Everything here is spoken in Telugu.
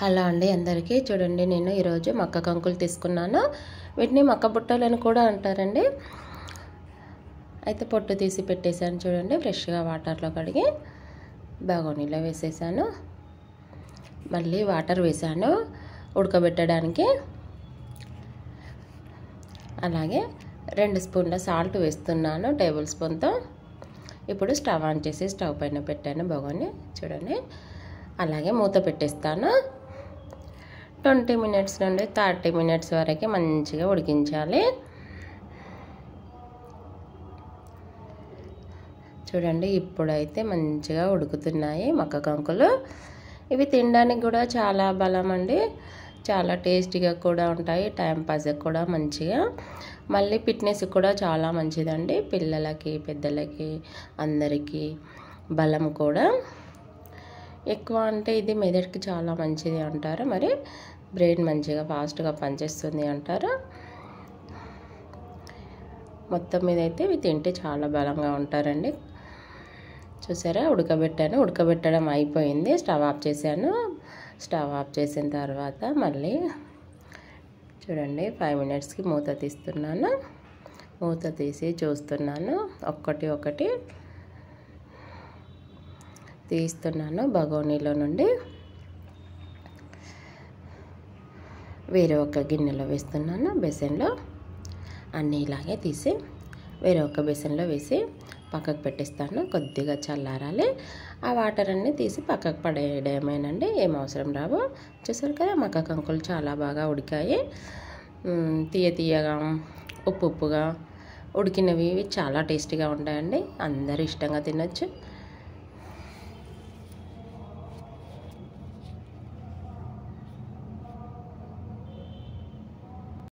హలో అండి అందరికీ చూడండి నేను ఈరోజు మక్క కంకులు తీసుకున్నాను వీటిని మక్క బుట్టలని కూడా అంటారండి అయితే పొట్టు తీసి పెట్టేశాను చూడండి ఫ్రెష్గా వాటర్లో కడిగి బాగోనీలో వేసేసాను మళ్ళీ వాటర్ వేసాను ఉడకబెట్టడానికి అలాగే రెండు స్పూన్ల సాల్ట్ వేస్తున్నాను టేబుల్ స్పూన్తో ఇప్పుడు స్టవ్ ఆన్ చేసి స్టవ్ పైన పెట్టాను బగోని చూడండి అలాగే మూత పెట్టేస్తాను ట్వంటీ మినిట్స్ నుండి థర్టీ మినిట్స్ వరకు మంచిగా ఉడికించాలి చూడండి ఇప్పుడైతే మంచిగా ఉడుకుతున్నాయి మక్క కంకులు ఇవి తినడానికి కూడా చాలా బలం అండి చాలా టేస్టీగా కూడా ఉంటాయి టైం పాస్కి కూడా మంచిగా మళ్ళీ ఫిట్నెస్కి కూడా చాలా మంచిదండి పిల్లలకి పెద్దలకి అందరికీ బలం కూడా ఎక్కువ అంటే ఇది మెదడుకి చాలా మంచిది అంటారు మరి బ్రెయిన్ మంచిగా ఫాస్ట్గా పనిచేస్తుంది అంటారు మొత్తం మీద అయితే ఇవి తింటే చాలా బలంగా ఉంటారండి చూసారా ఉడకబెట్టాను ఉడకబెట్టడం అయిపోయింది స్టవ్ ఆఫ్ చేశాను స్టవ్ ఆఫ్ చేసిన తర్వాత మళ్ళీ చూడండి ఫైవ్ మినిట్స్కి మూత తీస్తున్నాను మూత తీసి చూస్తున్నాను ఒక్కటి ఒకటి తీస్తున్నాను బగోనీలో నుండి వేరే ఒక గిన్నెలో వేస్తున్నాను బెసన్లో అన్నీ ఇలాగే తీసి వేరే ఒక బెసన్లో వేసి పక్కకు పెట్టిస్తాను కొద్దిగా చల్లారాలి ఆ వాటర్ అన్నీ తీసి పక్కకు పడేయడమేనండి ఏం అవసరం రావు చూసారు కదా మక్క కంకులు చాలా బాగా ఉడికాయి తీయ తీయగా ఉప్పు ఉప్పుగా ఉడికినవి ఇవి చాలా టేస్టీగా ఉంటాయండి అందరూ ఇష్టంగా తినచ్చు